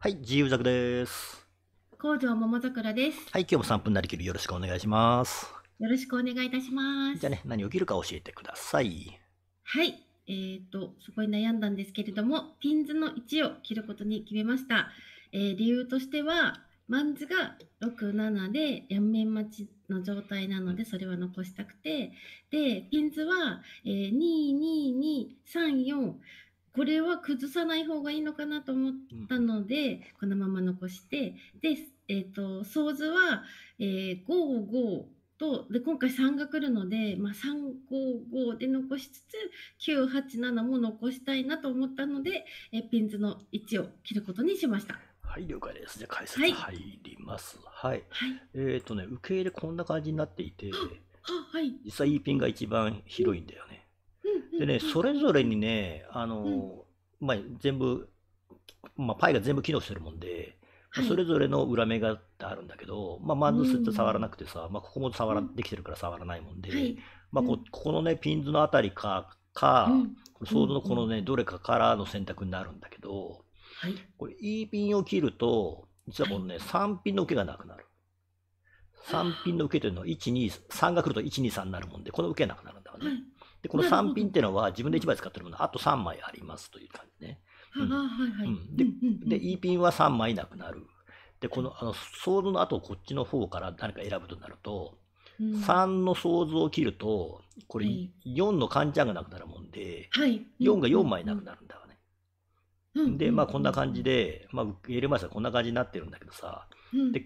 はい、自由作です。工場桃桜です。はい、今日も三分なりきりよろしくお願いします。よろしくお願いいたします。じゃあね、何起きるか教えてください。はい、えっ、ー、と、すごい悩んだんですけれども、ピンズの1を切ることに決めました。えー、理由としては、マンズが六七で両面待ちの状態なのでそれは残したくてでピンズは、えー、2 2 2 3 4これは崩さない方がいいのかなと思ったので、うん、このまま残してで、えーと、と総図は、えー、55とで今回3が来るので、まあ、355で残しつつ987も残したいなと思ったので、えー、ピンズの位置を切ることにしました。はい、了解です。じゃ解説入ります。はい。はい、えっ、ー、とね、受け入れこんな感じになっていて、はい、実際 E ピンが一番広いんだよね。でね、それぞれにね、あの、まあ、全部、まあ、パイが全部機能してるもんで、それぞれの裏目があるんだけど、まあ、まずスって触らなくてさ、まあ、ここも触ら、できてるから触らないもんで、はいまあこ、ここのね、ピンズのあたりか、か、ソードのこのね、どれかからの選択になるんだけど、はい、これ、E ピンを切ると、実はこのね、3ピンの受けがなくなる。3ピンの受けというのは、1、2、3が来ると1、2、3になるもんで、この受けなくなるんだよね。で、この3品っていうのは自分で1枚使ってるもの、あと3枚ありますという感じね。で、E ピンは3枚なくなる。で、このあのソードの後、こっちの方から何か選ぶとなると、うん、3の想像を切ると、これ4のカンチャンがなくなるもんで、はい、4が4枚なくなるんだわね。で、まあこんな感じで、まあ入れましたこんな感じになってるんだけどさ、で、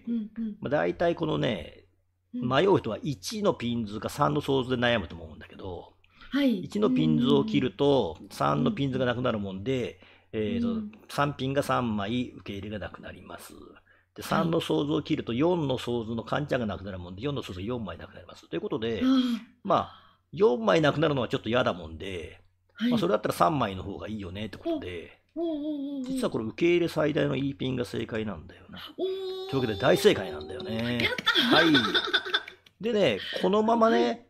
まあ、大体このね、迷う人は1のピン図か3の想像で悩むと思うんだけど、はい、1のピンズを切ると3のピンズがなくなるもんで、うん、えーと、3ピンが3枚受け入れがなくなります。で3の想像を切ると4の想像のカンちゃがなくなるもんで4の想像4枚なくなります。ということで、まあ4枚なくなるのはちょっと嫌だもんで、はい、まあ、それだったら3枚の方がいいよねってことで。実はこれ受け入れ最大の E ピンが正解なんだよな。というわけで大正解なんだよね。はい。でね、このままね、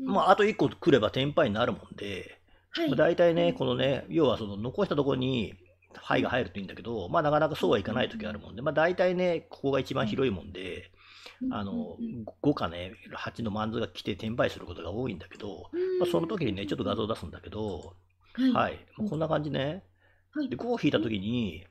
まあ、あと1個くれば天杯になるもんで、はい、まあ、大体ね、このね、要はその残したところに灰が入るといいんだけど、まあ、なかなかそうはいかない時あるもんで、まあ、大体ね、ここが一番広いもんで、あの5かね、8のマンズが来て転売することが多いんだけど、まあ、その時にね、ちょっと画像出すんだけど、はい、こんな感じね。で、5を引いた時に、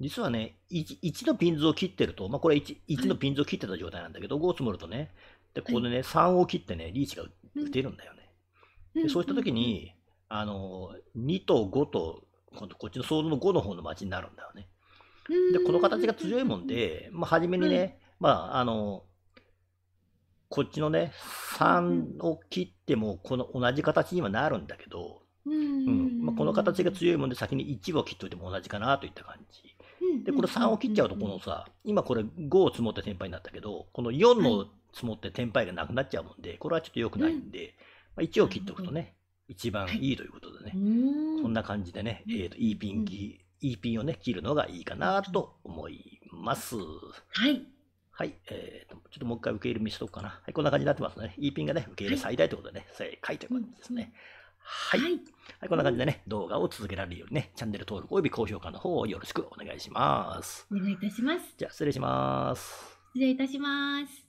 実はね1、1のピンズを切ってると、まあ、これ 1, 1のピンズを切ってた状態なんだけど、5を積もるとね、でここでね、3を切ってね、リーチが打てるんだよね。うん、でそうした時に、あの、2と5と、今度こっちのソードの5の方の町になるんだよね。で、この形が強いもんで、まあ、初めにね、まあ、あの、こっちのね、3を切っても、この同じ形にはなるんだけど、うんまあ、この形が強いもんで、先に1を切っておいても同じかなといった感じ。で、これ3を切っちゃうと、このさ、今これ5を積もった先輩になったけど、この4の積もって天パイがなくなっちゃうもんで、これはちょっと良くないんで、まあ、一応切っておくとね、一番いいということでね、こんな感じでね、えーと、いいピンギ、いいピンをね、切るのがいいかなと思います。はい。はい、えーと、ちょっともう一回受け入れ見せとくかな。はい、こんな感じになってますね。いいピンがね、受け入れ最大ということでね、はい、正解という感じですね。はい、はい。はい。こんな感じでね、動画を続けられるようにね、チャンネル登録および高評価の方をよろしくお願いします。お願いいたします。じゃあ、失礼します。失礼いたします。